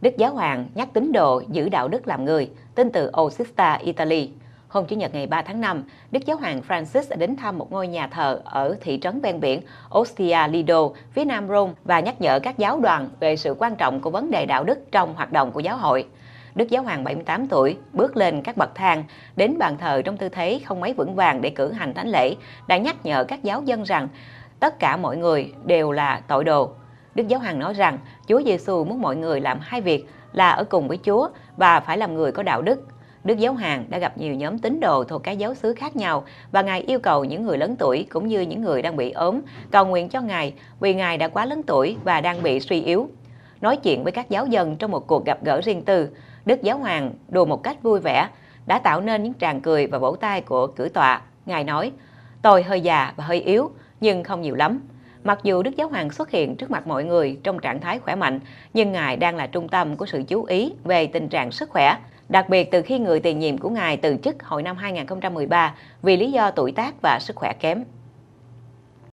Đức Giáo Hoàng nhắc tín đồ giữ đạo đức làm người, tên từ Osista Italy. Hôm Chủ nhật ngày 3 tháng 5, Đức Giáo Hoàng Francis đã đến thăm một ngôi nhà thờ ở thị trấn ven biển Ostia Lido, phía nam Rome và nhắc nhở các giáo đoàn về sự quan trọng của vấn đề đạo đức trong hoạt động của giáo hội. Đức Giáo Hoàng 78 tuổi bước lên các bậc thang, đến bàn thờ trong tư thế không mấy vững vàng để cử hành thánh lễ, đã nhắc nhở các giáo dân rằng tất cả mọi người đều là tội đồ Đức Giáo Hoàng nói rằng Chúa Giêsu muốn mọi người làm hai việc là ở cùng với Chúa và phải làm người có đạo đức. Đức Giáo Hoàng đã gặp nhiều nhóm tín đồ thuộc các giáo xứ khác nhau và Ngài yêu cầu những người lớn tuổi cũng như những người đang bị ốm cầu nguyện cho Ngài vì Ngài đã quá lớn tuổi và đang bị suy yếu. Nói chuyện với các giáo dân trong một cuộc gặp gỡ riêng tư, Đức Giáo Hoàng đùa một cách vui vẻ đã tạo nên những tràng cười và vỗ tay của cử tọa. Ngài nói, tôi hơi già và hơi yếu nhưng không nhiều lắm. Mặc dù Đức Giáo Hoàng xuất hiện trước mặt mọi người trong trạng thái khỏe mạnh, nhưng Ngài đang là trung tâm của sự chú ý về tình trạng sức khỏe, đặc biệt từ khi người tiền nhiệm của Ngài từ chức hồi năm 2013 vì lý do tuổi tác và sức khỏe kém.